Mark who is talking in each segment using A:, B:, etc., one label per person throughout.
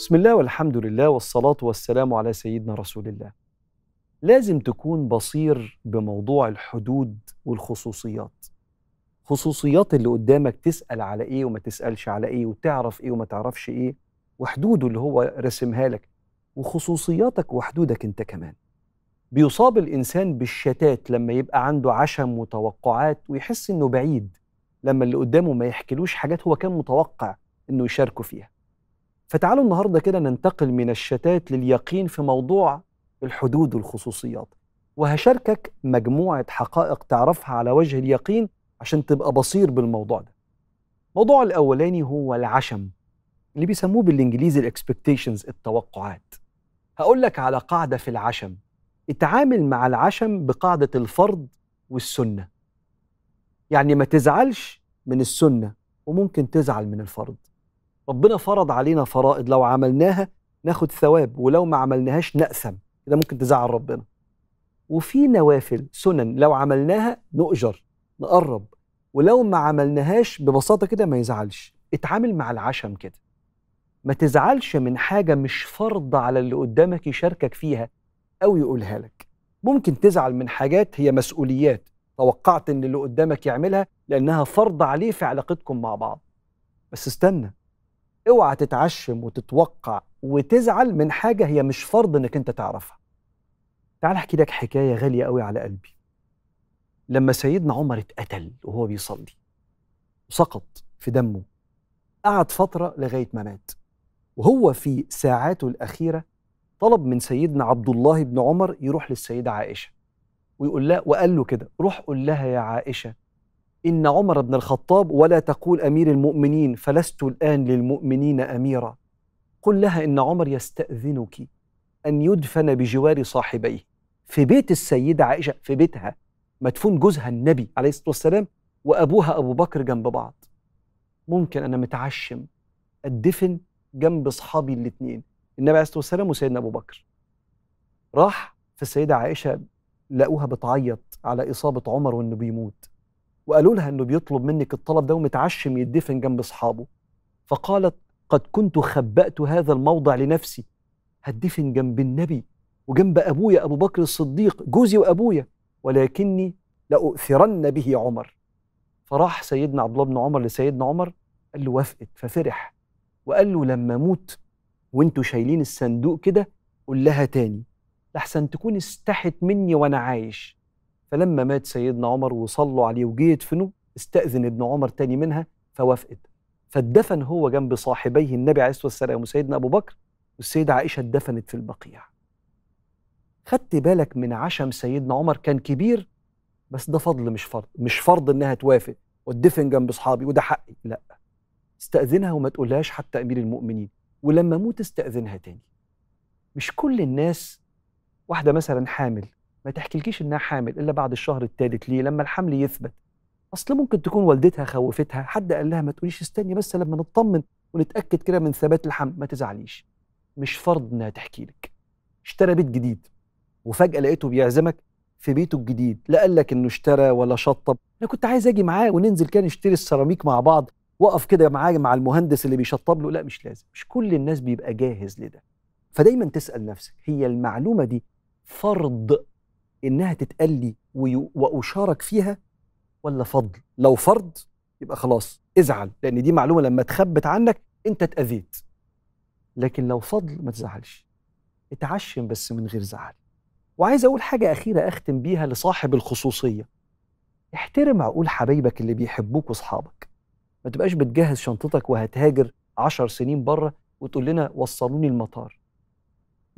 A: بسم الله والحمد لله والصلاة والسلام على سيدنا رسول الله. لازم تكون بصير بموضوع الحدود والخصوصيات. خصوصيات اللي قدامك تسأل على إيه وما تسألش على إيه وتعرف إيه وما تعرفش إيه وحدوده اللي هو رسمها لك وخصوصياتك وحدودك أنت كمان. بيصاب الإنسان بالشتات لما يبقى عنده عشم وتوقعات ويحس إنه بعيد لما اللي قدامه ما يحكيلوش حاجات هو كان متوقع إنه يشاركه فيها. فتعالوا النهارده كده ننتقل من الشتات لليقين في موضوع الحدود والخصوصيات وهشاركك مجموعه حقائق تعرفها على وجه اليقين عشان تبقى بصير بالموضوع ده الموضوع الاولاني هو العشم اللي بيسموه بالانجليزي الاكسبكتيشنز التوقعات هقول لك على قاعده في العشم اتعامل مع العشم بقاعده الفرض والسنه يعني ما تزعلش من السنه وممكن تزعل من الفرض ربنا فرض علينا فرائض لو عملناها ناخد ثواب ولو ما عملناهاش نأثم كده ممكن تزعل ربنا وفي نوافل سنن لو عملناها نؤجر نقرب ولو ما عملناهاش ببساطه كده ما يزعلش اتعامل مع العشم كده ما تزعلش من حاجه مش فرض على اللي قدامك يشاركك فيها او يقولها لك ممكن تزعل من حاجات هي مسؤوليات توقعت ان اللي قدامك يعملها لانها فرض عليه في علاقتكم مع بعض بس استنى اوعى تتعشم وتتوقع وتزعل من حاجه هي مش فرض انك انت تعرفها تعال احكي لك حكايه غاليه قوي على قلبي لما سيدنا عمر اتقتل وهو بيصلي وسقط في دمه قعد فتره لغايه ما مات وهو في ساعاته الاخيره طلب من سيدنا عبد الله بن عمر يروح للسيده عائشه ويقول لها وقال له كده روح قول لها يا عائشه إن عمر بن الخطاب ولا تقول أمير المؤمنين فلست الآن للمؤمنين أميرا قل لها إن عمر يستأذنك أن يدفن بجوار صاحبيه في بيت السيدة عائشة في بيتها مدفون جوزها النبي عليه الصلاة والسلام وأبوها أبو بكر جنب بعض ممكن أنا متعشم أدفن جنب أصحابي الاتنين النبي عليه الصلاة والسلام وسيدنا أبو بكر راح فالسيدة عائشة لقوها بتعيط على إصابة عمر وإنه بيموت وقالوا لها انه بيطلب منك الطلب ده ومتعشم يدفن جنب اصحابه فقالت قد كنت خبأت هذا الموضع لنفسي هدفن جنب النبي وجنب ابويا ابو بكر الصديق جوزي وابويا ولكني لأؤثرن به عمر فراح سيدنا عبد الله بن عمر لسيدنا عمر قال له وافقت ففرح وقال له لما اموت وانتوا شايلين الصندوق كده قول لها تاني لحسن تكون استحت مني وانا عايش فلما مات سيدنا عمر وصلوا عليه وجه يدفنوه استأذن ابن عمر تاني منها فوافقت فاتدفن هو جنب صاحبيه النبي عليه الصلاة والسلام وسيدنا أبو بكر والسيدة عائشة اتدفنت في البقيع خدت بالك من عشم سيدنا عمر كان كبير بس ده فضل مش فرض مش فرض انها توافق واتدفن جنب اصحابي وده حقي لا استأذنها وما تقولهاش حتى امير المؤمنين ولما اموت استأذنها تاني مش كل الناس واحدة مثلا حامل ما تحكيلكيش انها حامل الا بعد الشهر الثالث ليه لما الحمل يثبت اصل ممكن تكون والدتها خوفتها حد قال لها ما تقوليش استني بس لما نطمن ونتاكد كده من ثبات الحمل ما تزعليش مش فرض انها تحكي لك اشترى بيت جديد وفجاه لقيته بيعزمك في بيته الجديد لا قال لك انه اشترى ولا شطب انا كنت عايز اجي معاه وننزل كان نشتري السيراميك مع بعض وقف كده معاه مع المهندس اللي بيشطب له لا مش لازم مش كل الناس بيبقى جاهز لده فدايما تسال نفسك هي المعلومه دي فرض انها تتقال لي واشارك فيها ولا فضل لو فرض يبقى خلاص ازعل لان دي معلومه لما اتخبت عنك انت اتاذيت لكن لو فضل ما تزعلش اتعشم بس من غير زعل وعايز اقول حاجه اخيره اختم بيها لصاحب الخصوصيه احترم عقول حبايبك اللي بيحبوك واصحابك ما تبقاش بتجهز شنطتك وهتهاجر عشر سنين بره وتقول لنا وصلوني المطار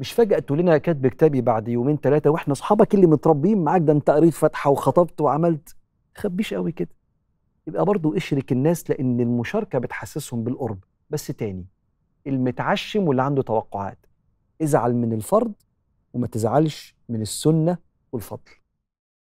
A: مش فجأة تقول لنا كاتب كتابي بعد يومين ثلاثة واحنا اصحابك اللي متربيين معاك ده انت قريت فاتحة وخطبت وعملت خبيش قوي كده يبقى برضه اشرك الناس لان المشاركة بتحسسهم بالقرب بس تاني المتعشم واللي عنده توقعات ازعل من الفرض وما تزعلش من السنة والفضل